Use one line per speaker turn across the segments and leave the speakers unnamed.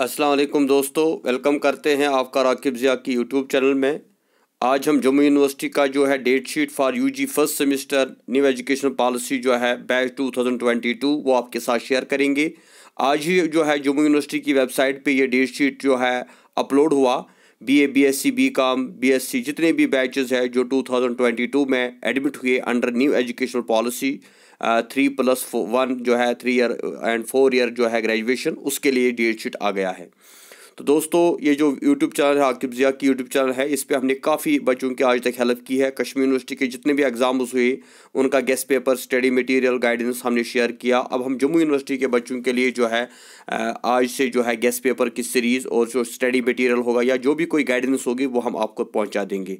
अस्सलाम वालेकुम दोस्तों वेलकम करते हैं आपका राकिब ज़िया की यूट्यूब चैनल में आज हम जम्मू यूनिवर्सिटी का जो है date sheet for UG first semester new education policy जो है बैच 2022 वो आपके साथ शेयर करेंगे आज ही जो है जम्मू यूनिवर्सिटी की वेबसाइट पे ये डेट शीट जो है अपलोड हुआ B A B S C B com B S C जितने भी बैचेज़ हैं जो टू थाउजेंड ट्वेंटी टू में एडमिट हुए under new educational policy three plus one जो है three year and four year जो है ग्रेजुएशन उसके लिए डेट शीट आ गया है तो दोस्तों ये जो यूट्यूब चैनल है आकिब ज़िया की यूट्यूब चैनल है इस पर हमने काफ़ी बच्चों की आज तक हेल्प की है कश्मीर यूनिवर्सिटी के जितने भी एग्जाम्स हुए उनका guest paper study material guidance हमने शेयर किया अब हम जम्मू यूनिवर्सिटी के बच्चों के लिए जो है आज से जो है गेस्ट पेपर की सीरीज़ और जो स्टडी मटीरियल होगा या जो भी कोई गाइडेंस होगी वो हम आपको पहुँचा देंगे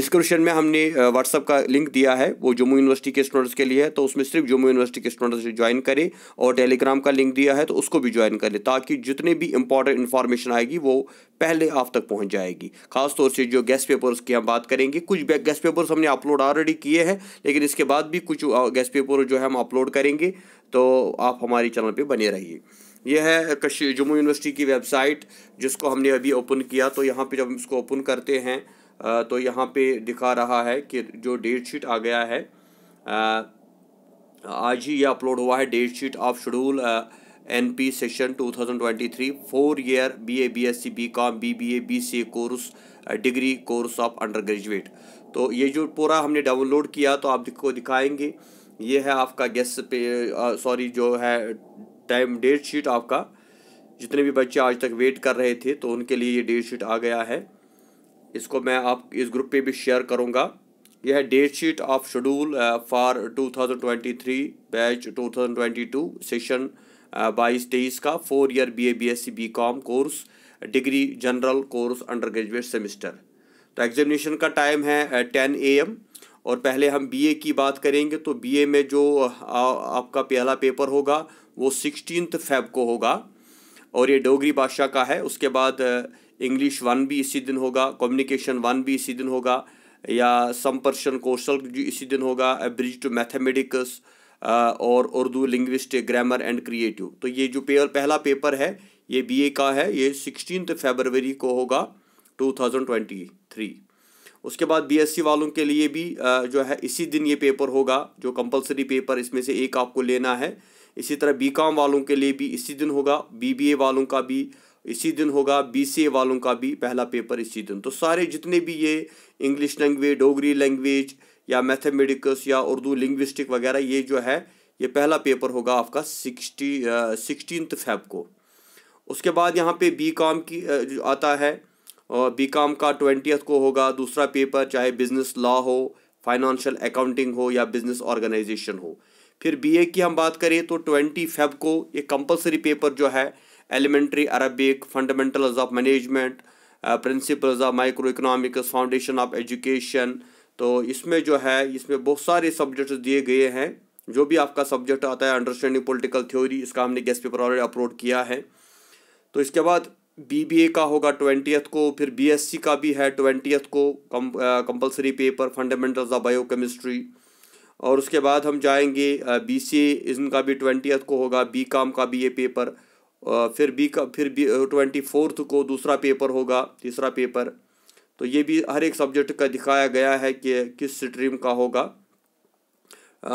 डिस्क्रिप्शन में हमने व्हाट्सअप का लिंक दिया है वो जम्मू यूनिवर्सिटी के स्टूडेंट्स के लिए है तो उसमें सिर्फ जम्मू यूनिवर्सिटी के स्टूडेंट्स ज्वाइन करें और टेलीग्राम का लिंक दिया है तो उसको भी ज्वाइन करें ताकि जितने भी इंपॉर्टेंट इन्फॉर्मेशन आएगी वो पहले आप तक पहुंच जाएगी खासतौर से जो गैस पेपर्स की हम बात करेंगे कुछ गैस पेपर्स हमने अपलोड ऑलरेडी किए हैं लेकिन इसके बाद भी कुछ गैस पेपर जो है हम अपलोड करेंगे तो आप हमारे चैनल पर बने रहिए यह है कश जम्मू यूनिवर्सिटी की वेबसाइट जिसको हमने अभी ओपन किया तो यहाँ पे जब इसको ओपन करते हैं तो यहाँ पे दिखा रहा है कि जो डेट शीट आ गया है आज ही यह अपलोड हुआ है date sheet of schedule N P session three four year B A B S C B com B B A B C A course degree course of undergraduate तो ये जो पूरा हमने डाउनलोड किया तो आपको दिखाएंगे ये है आपका गेस्ट पे सॉरी uh, जो है टाइम डेट शीट आपका जितने भी बच्चे आज तक वेट कर रहे थे तो उनके लिए ये डेट शीट आ गया है इसको मैं आप इस ग्रुप पे भी शेयर करूँगा यह है date sheet of schedule for two thousand twenty three batch two thousand twenty two session बाईस तेईस का four year B A B S C B com course degree general course undergraduate semester तो examination का time है ten A M और पहले हम BA की बात करेंगे तो बीए में जो आ, आपका पहला पेपर होगा वो सिक्सटीन फेब को होगा और ये डोगरी भाषा का है उसके बाद इंग्लिश वन भी इसी दिन होगा कम्युनिकेशन वन भी इसी दिन होगा या कौशल जो इसी दिन होगा ब्रिज टू मैथमेटिक्स और Urdu linguistic grammar and creative तो ये जो पेपर पहला पेपर है ये बीए का है ये सिक्सटीन फेबरवरी को होगा टू थाउजेंड ट्वेंटी थ्री उसके बाद बीएससी वालों के लिए भी जो है इसी दिन ये पेपर होगा जो कंपलसरी पेपर इसमें से एक आपको लेना है इसी तरह बीकॉम वालों के लिए भी इसी दिन होगा बीबीए वालों का भी इसी दिन होगा बीसीए वालों का भी पहला पेपर इसी दिन तो सारे जितने भी ये इंग्लिश लैंग्वेज डोगरी लैंग्वेज या मैथमेटिक्स या उर्दू लिंग्विस्टिक वगैरह ये जो है ये पहला पेपर होगा आपका सिक्सटी सिक्सटीन फेब को उसके बाद यहाँ पे बी कॉम की आता है और बी कॉम का ट्वेंटियथ को होगा दूसरा पेपर चाहे बिजनेस लॉ हो फाइनेंशियल अकाउंटिंग हो या बिजनेस ऑर्गेनाइजेशन हो फिर बीए की हम बात करें तो ट्वेंटी फेब को ये कंपलसरी पेपर जो है elementary Arabic fundamentals of management principles of micro economics foundation of education तो इसमें जो है इसमें बहुत सारे सब्जेक्ट दिए गए हैं जो भी आपका सब्जेक्ट आता है अंडरस्टैंडिंग पॉलिटिकल थ्योरी इसका हमने गेस्ट पेपर ऑलरेडी अपलोड किया है तो इसके बाद बीबीए का होगा ट्वेंटियथ को फिर बीएससी का भी है ट्वेंटियथ को कम compulsory paper fundamentals of biochemistry और उसके बाद हम जाएंगे बी सी इनका भी ट्वेंटियथ को होगा बी काम का भी ये पेपर फिर बी का फिर बी ट्वेंटी फोर्थ को दूसरा पेपर होगा तीसरा पेपर तो ये भी हर एक सब्जेक्ट का दिखाया गया है कि किस स्ट्रीम का होगा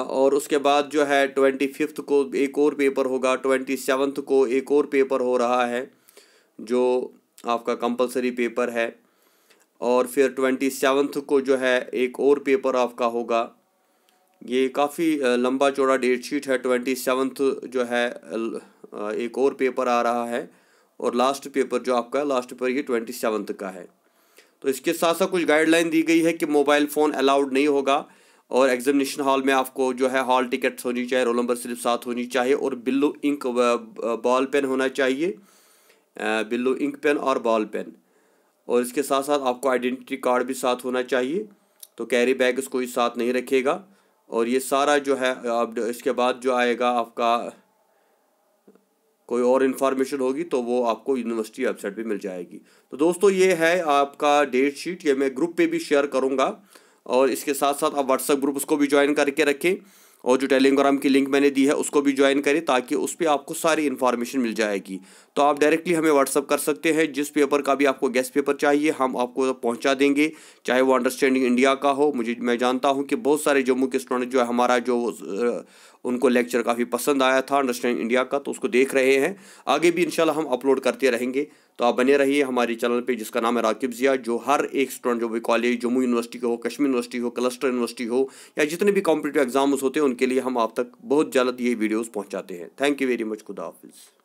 और उसके बाद जो है ट्वेंटी फिफ्थ को एक और पेपर होगा ट्वेंटी सेवन्थ को एक और पेपर हो रहा है जो आपका कंपलसरी पेपर है और फिर ट्वेंटी सेवन्थ को जो है एक और पेपर आपका होगा ये काफ़ी लंबा चौड़ा डेट शीट है ट्वेंटी सेवन्थ जो है एक और पेपर आ रहा है और लास्ट पेपर जो आपका लास्ट पेपर ये ट्वेंटी सेवन्थ का है तो इसके साथ साथ कुछ गाइडलाइन दी गई है कि मोबाइल फ़ोन अलाउड नहीं होगा और एग्जामिनेशन हॉल में आपको जो है हॉल टिकट्स होनी चाहिए रोल नंबर सिर्फ साथ होनी चाहिए और बिल्लू इंक बॉल पेन होना चाहिए बिल्लू इंक पेन और बॉल पेन और इसके साथ साथ आपको आइडेंटिटी कार्ड भी साथ होना चाहिए तो कैरी बैग इसको ही साथ नहीं रखेगा और ये सारा जो है अब इसके बाद जो आएगा आपका कोई और इन्फॉर्मेशन होगी तो वो आपको यूनिवर्सिटी वेबसाइट पे मिल जाएगी तो दोस्तों ये है आपका डेट शीट ये मैं ग्रुप पे भी शेयर करूँगा और इसके साथ साथ आप व्हाट्सएप ग्रुप उसको भी ज्वाइन करके रखें और जो टेलीग्राम की लिंक मैंने दी है उसको भी ज्वाइन करें ताकि उस पर आपको सारी इन्फॉर्मेशन मिल जाएगी तो आप डायरेक्टली हमें व्हाट्सअप कर सकते हैं जिस पेपर का भी आपको गेस्ट पेपर चाहिए हम आपको पहुँचा देंगे चाहे वो अंडरस्टैंडिंग इंडिया का हो मुझे मैं जानता हूँ कि बहुत सारे जम्मू के स्टूडेंट जो है हमारा जो उनको लेक्चर काफ़ी पसंद आया था अंडरस्टैंड इंडिया का तो उसको देख रहे हैं आगे भी इन हम अपलोड करते रहेंगे तो आप बने रहिए हमारे चैनल पर जिसका नाम है राकिब ज़िया जो हर एक स्टूडेंट जो भी कॉलेज जम्मू यूनिवर्सिटी हो कश्मीर यूनिवर्सिटी हो क्लस्टर यूनिवर्सिटी हो या जितने भी कॉम्पिटेटिव एग्जाम्स होते हैं उनके लिए हम आप तक बहुत जल्द ये वीडियोज़ पहुँचाते हैं थैंक यू वेरी मच खुदा हाफिज़